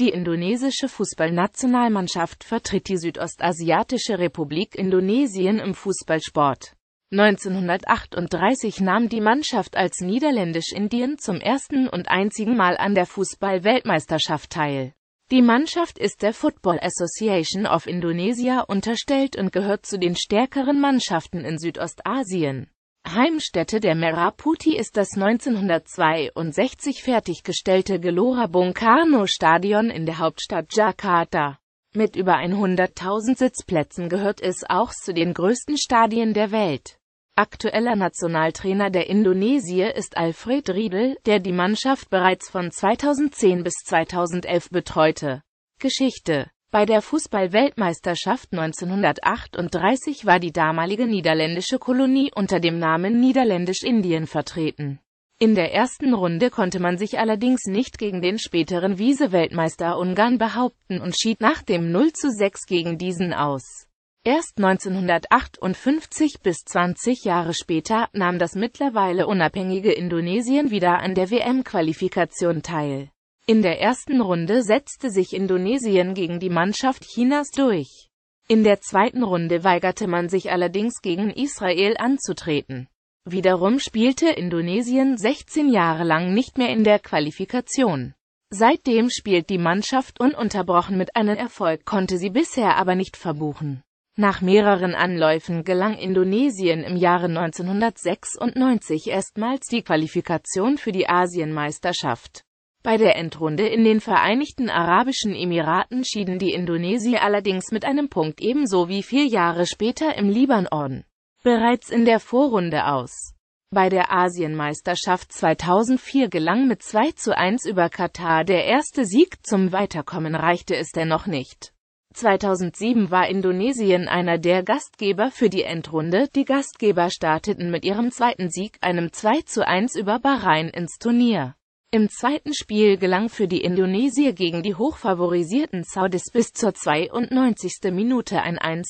Die indonesische Fußballnationalmannschaft vertritt die südostasiatische Republik Indonesien im Fußballsport. 1938 nahm die Mannschaft als Niederländisch-Indien zum ersten und einzigen Mal an der Fußball-Weltmeisterschaft teil. Die Mannschaft ist der Football Association of Indonesia unterstellt und gehört zu den stärkeren Mannschaften in Südostasien Heimstätte der Meraputi ist das 1962 fertiggestellte Gelora Bung Karno Stadion in der Hauptstadt Jakarta. Mit über 100.000 Sitzplätzen gehört es auch zu den größten Stadien der Welt. Aktueller Nationaltrainer der Indonesier ist Alfred Riedel, der die Mannschaft bereits von 2010 bis 2011 betreute. Geschichte bei der Fußballweltmeisterschaft 1938 war die damalige niederländische Kolonie unter dem Namen Niederländisch-Indien vertreten. In der ersten Runde konnte man sich allerdings nicht gegen den späteren wiese weltmeister Ungarn behaupten und schied nach dem 0 zu 6 gegen diesen aus. Erst 1958 bis 20 Jahre später nahm das mittlerweile unabhängige Indonesien wieder an der WM-Qualifikation teil in der ersten Runde setzte sich Indonesien gegen die Mannschaft Chinas durch. In der zweiten Runde weigerte man sich allerdings gegen Israel anzutreten. Wiederum spielte Indonesien 16 Jahre lang nicht mehr in der Qualifikation. Seitdem spielt die Mannschaft ununterbrochen mit einem Erfolg, konnte sie bisher aber nicht verbuchen. Nach mehreren Anläufen gelang Indonesien im Jahre 1996 erstmals die Qualifikation für die Asienmeisterschaft. Bei der Endrunde in den Vereinigten Arabischen Emiraten schieden die Indonesier allerdings mit einem Punkt ebenso wie vier Jahre später im Libanon bereits in der Vorrunde aus. Bei der Asienmeisterschaft 2004 gelang mit 2 zu 1 über Katar der erste Sieg, zum Weiterkommen reichte es dennoch nicht. 2007 war Indonesien einer der Gastgeber für die Endrunde, die Gastgeber starteten mit ihrem zweiten Sieg, einem 2 zu 1 über Bahrain ins Turnier. Im zweiten Spiel gelang für die Indonesier gegen die hochfavorisierten Saudis bis zur 92. Minute ein 1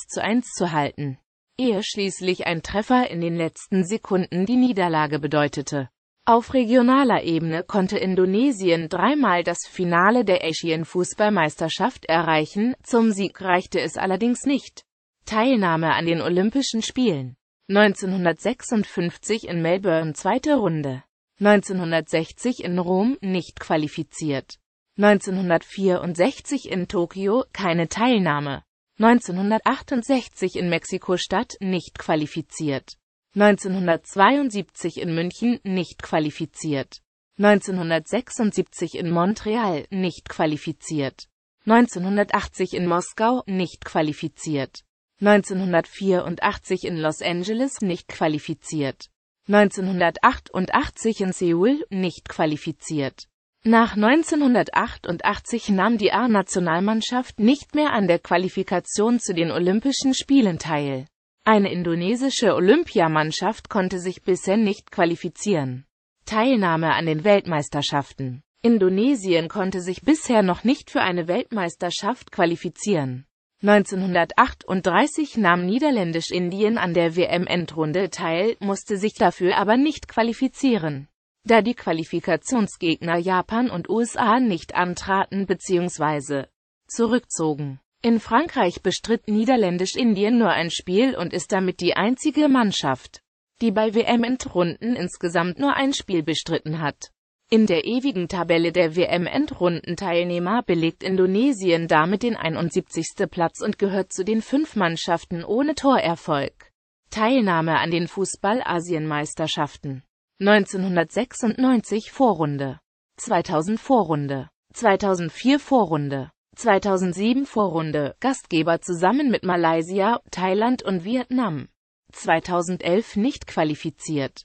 zu halten, ehe schließlich ein Treffer in den letzten Sekunden die Niederlage bedeutete. Auf regionaler Ebene konnte Indonesien dreimal das Finale der Asian Fußballmeisterschaft erreichen, zum Sieg reichte es allerdings nicht. Teilnahme an den Olympischen Spielen 1956 in Melbourne zweite Runde 1960 in Rom nicht qualifiziert. 1964 in Tokio keine Teilnahme. 1968 in Mexiko-Stadt nicht qualifiziert. 1972 in München nicht qualifiziert. 1976 in Montreal nicht qualifiziert. 1980 in Moskau nicht qualifiziert. 1984 in Los Angeles nicht qualifiziert. 1988 in Seoul nicht qualifiziert. Nach 1988 nahm die A-Nationalmannschaft nicht mehr an der Qualifikation zu den Olympischen Spielen teil. Eine indonesische Olympiamannschaft konnte sich bisher nicht qualifizieren. Teilnahme an den Weltmeisterschaften Indonesien konnte sich bisher noch nicht für eine Weltmeisterschaft qualifizieren. 1938 nahm Niederländisch-Indien an der WM-Endrunde teil, musste sich dafür aber nicht qualifizieren. Da die Qualifikationsgegner Japan und USA nicht antraten bzw. zurückzogen. In Frankreich bestritt Niederländisch-Indien nur ein Spiel und ist damit die einzige Mannschaft, die bei WM-Endrunden insgesamt nur ein Spiel bestritten hat in der ewigen Tabelle der WM-Endrundenteilnehmer belegt Indonesien damit den 71. Platz und gehört zu den fünf Mannschaften ohne Torerfolg. Teilnahme an den Fußball-Asienmeisterschaften 1996 Vorrunde 2000 Vorrunde 2004 Vorrunde 2007 Vorrunde Gastgeber zusammen mit Malaysia, Thailand und Vietnam 2011 nicht qualifiziert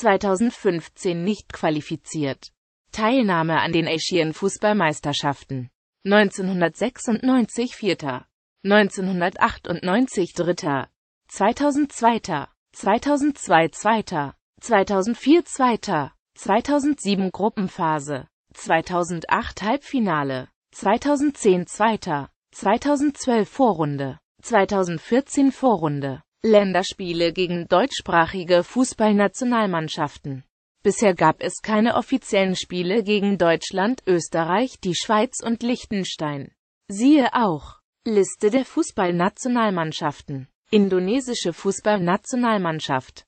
2015 nicht qualifiziert. Teilnahme an den Asian Fußballmeisterschaften 1996 Vierter 1998 Dritter 2002 2002 Zweiter 2004 Zweiter 2007 Gruppenphase 2008 Halbfinale 2010 Zweiter 2012 Vorrunde 2014 Vorrunde Länderspiele gegen deutschsprachige Fußballnationalmannschaften. Bisher gab es keine offiziellen Spiele gegen Deutschland, Österreich, die Schweiz und Liechtenstein. Siehe auch Liste der Fußballnationalmannschaften Indonesische Fußballnationalmannschaft